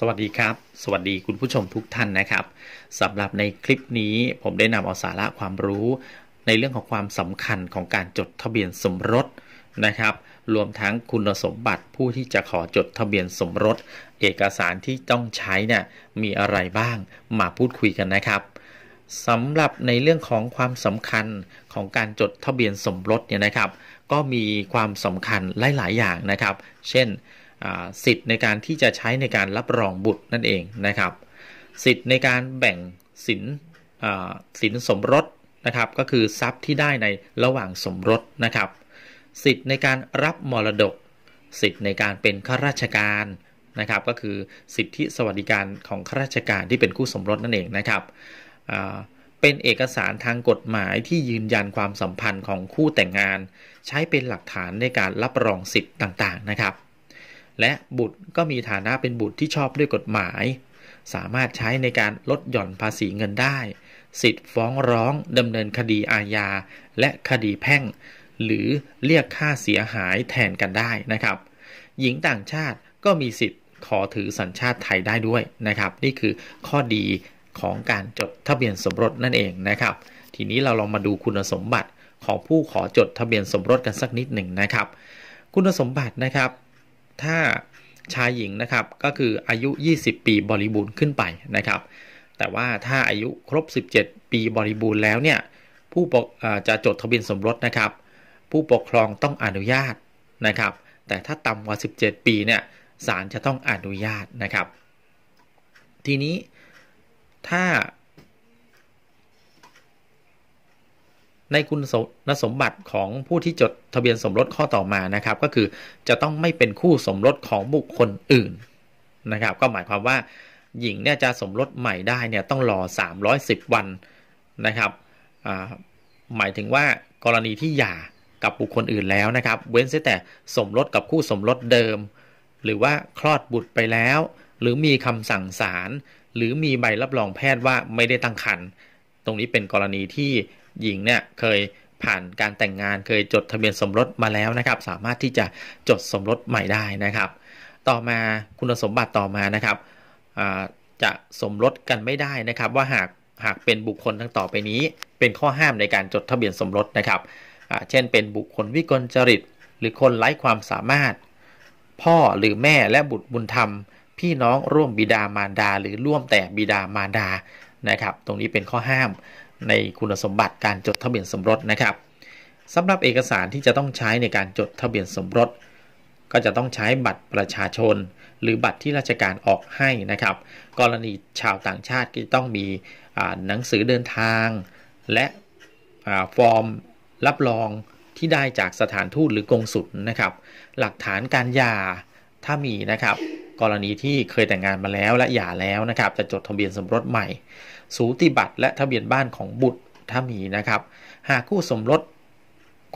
สวัสดีครับ สวัสดีคุณผู้ชมทุกท่านนะครับสำหรับในคลิปนี้ผมได้นำเอาสาระความรู้ ในเรื่องของความสำคัญของการจดทะเบียนสมรสนะครับ รวมทั้งคุณสมบัติผู้ที่จะขอจดทะเบียนสมรสเอกสารที่ต้องใช้เนี่ยมีอะไรบ้าง มาพูดคุยกันนะครับสำหรับในเรื่องของความสำคัญของการจดทะเบียนสมรสเนี่ยนะครับ ก็มีความสำคัญหลายๆอย่างนะครับ เช่นสิทธิ์ในการที่จะใช้ในการรับรองบุตรนั่นเองนะครับ สิทธิ์ในการแบ่งสินสินสมรสนะครับ ก็คือทรัพย์ที่ได้ในระหว่างสมรสนะครับ สิทธิ์ในการรับมรดก สิทธิ์ในการเป็นข้าราชการนะครับ ก็คือสิทธิสวัสดิการของข้าราชการที่เป็นคู่สมรสนั่นเองนะครับ เป็นเอกสารทางกฎหมายที่ยืนยันความสัมพันธ์ของคู่แต่งงานใช้เป็นหลักฐานในการรับรองสิทธิ์ต่างๆ นะครับและบุตรก็มีฐานะเป็นบุตรที่ชอบด้วยกฎหมาย สามารถใช้ในการลดหย่อนภาษีเงินได้ สิทธิ์ฟ้องร้องดำเนินคดีอาญา และคดีแพ่ง หรือเรียกค่าเสียหายแทนกันได้นะครับ หญิงต่างชาติก็มีสิทธิ์ขอถือสัญชาติไทยได้ด้วยนะครับ นี่คือข้อดีของการจดทะเบียนสมรสนั่นเองนะครับ ทีนี้เราลองมาดูคุณสมบัติของผู้ขอจดทะเบียนสมรสกันสักนิดหนึ่งนะครับ คุณสมบัตินะครับถ้าชายหญิงนะครับก็คืออายุ 20 ปีบริบูรณ์ขึ้นไปนะครับ แต่ว่าถ้าอายุครบ 17 ปีบริบูรณ์แล้วเนี่ยผู้ปกจะจดทะเบียนสมรสนะครับ ผู้ปกครองต้องอนุญาตนะครับ แต่ถ้าต่ำกว่า 17 ปีเนี่ยศาลจะต้องอนุญาตนะครับทีนี้ถ้าในคุณสมบัติของผู้ที่จดทะเบียนสมรสข้อต่อมานะครับ ก็คือจะต้องไม่เป็นคู่สมรสของบุคคลอื่นนะครับ ก็หมายความว่าหญิงเนี่ยจะสมรสใหม่ได้เนี่ยต้องรอ310วันนะครับหมายถึงว่ากรณีที่หย่ากับบุคคลอื่นแล้วนะครับ เว้นเสียแต่สมรสกับคู่สมรสเดิม หรือว่าคลอดบุตรไปแล้ว หรือมีคำสั่งศาลหรือมีใบรับรองแพทย์ว่าไม่ได้ตั้งครรภ์ตรงนี้เป็นกรณีที่หญิงเนี่ยเคยผ่านการแต่งงานเคยจดทะเบียนสมรสมาแล้วนะครับ สามารถที่จะจดสมรสใหม่ได้นะครับ ต่อมาคุณสมบัติต่อมานะครับจะสมรสกันไม่ได้นะครับว่าหากหากเป็นบุคคลทั้งต่อไปนี้ เป็นข้อห้ามในการจดทะเบียนสมรสนะครับเช่นเป็นบุคคลวิกลจริต หรือคนไร้ความสามารถพ่อหรือแม่และบุตรบุญธรรม พี่น้องร่วมบิดามารดา หรือร่วมแต่บิดามารดานะครับ ตรงนี้เป็นข้อห้ามในคุณสมบัติการจดทะเบียนสมรสนะครับสำหรับเอกสารที่จะต้องใช้ในการจดทะเบียนสมรส ก็จะต้องใช้บัตรประชาชนหรือบัตรที่ราชการออกให้นะครับ กรณีชาวต่างชาติก็ต้องมีหนังสือเดินทาง และฟอร์มรับรองที่ได้จากสถานทูตหรือกงสุลนะครับ หลักฐานการยาถ้ามีนะครับกรณีที่เคยแต่งงานมาแล้วและหย่าแล้วนะครับจะจดทะเบียนสมรสใหม่ สูติบัตรและทะเบียนบ้านของบุตรถ้ามีนะครับ หากคู่สมรส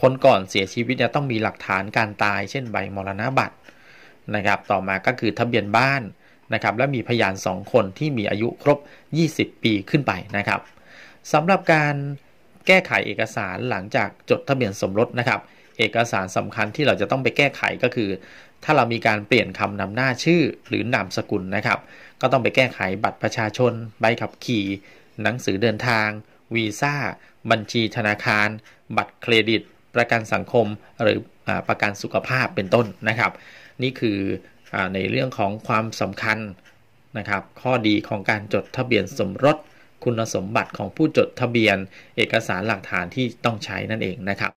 คนก่อนเสียชีวิตจะต้องมีหลักฐานการตายเช่นใบมรณบัตรนะครับต่อมาก็คือทะเบียนบ้านนะครับและมีพยานสองคนที่มีอายุครบ 20 ปีขึ้นไปนะครับสำหรับการแก้ไขเอกสารหลังจากจดทะเบียนสมรสนะครับ เอกสารสำคัญที่เราจะต้องไปแก้ไขก็คือถ้าเรามีการเปลี่ยนคำนำหน้าชื่อหรือนามสกุลนะครับก็ต้องไปแก้ไขบัตรประชาชน ใบขับขี่หนังสือเดินทางวีซ่าบัญชีธนาคาร บัตรเครดิต ประกันสังคมหรืออประกันสุขภาพเป็นต้นนะครับ นี่คืออในเรื่องของความสำคัญนะครับ ข้อดีของการจดทะเบียนสมรส คุณสมบัติของผู้จดทะเบียน เอกสารหลักฐานที่ต้องใช้นั่นเองนะครับ